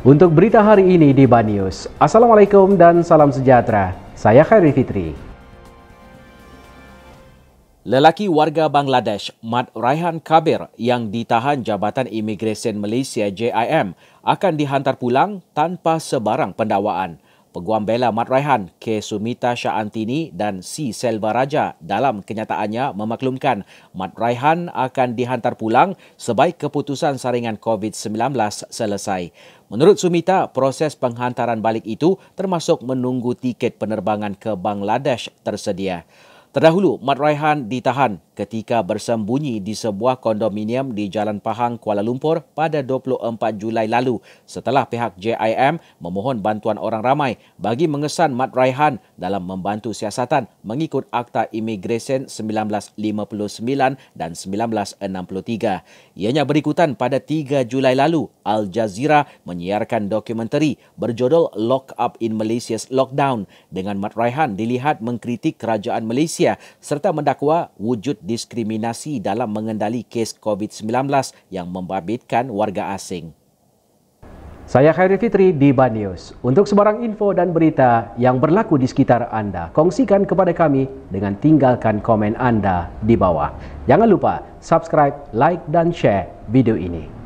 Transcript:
Untuk berita hari ini di Banyus, Assalamualaikum dan salam sejahtera. Saya Khairi Fitri. Lelaki warga Bangladesh, Mat Raihan Kabir yang ditahan Jabatan Imigresen Malaysia JIM akan dihantar pulang tanpa sebarang pendawaan. Peguam Bela Mat Raihan, K. Sumita Shah dan C. Selva Raja dalam kenyataannya memaklumkan Mat Raihan akan dihantar pulang sebaik keputusan saringan COVID-19 selesai. Menurut Sumita, proses penghantaran balik itu termasuk menunggu tiket penerbangan ke Bangladesh tersedia. Terdahulu, Mat Raihan ditahan ketika bersembunyi di sebuah kondominium di Jalan Pahang, Kuala Lumpur pada 24 Julai lalu setelah pihak JIM memohon bantuan orang ramai bagi mengesan Mat Raihan dalam membantu siasatan mengikut Akta Imigresen 1959 dan 1963. Ianya berikutan pada 3 Julai lalu, Al Jazeera menyiarkan dokumentari berjudul Lock Up in Malaysia's Lockdown dengan Mat Raihan dilihat mengkritik kerajaan Malaysia Malaysia serta mendakwa wujud diskriminasi dalam mengendali kes COVID-19 yang membabitkan warga asing. Saya Khairi Fitri di Banyus. Untuk sebarang info dan berita yang berlaku di sekitar anda, kongsikan kepada kami dengan tinggalkan komen anda di bawah. Jangan lupa subscribe, like dan share video ini.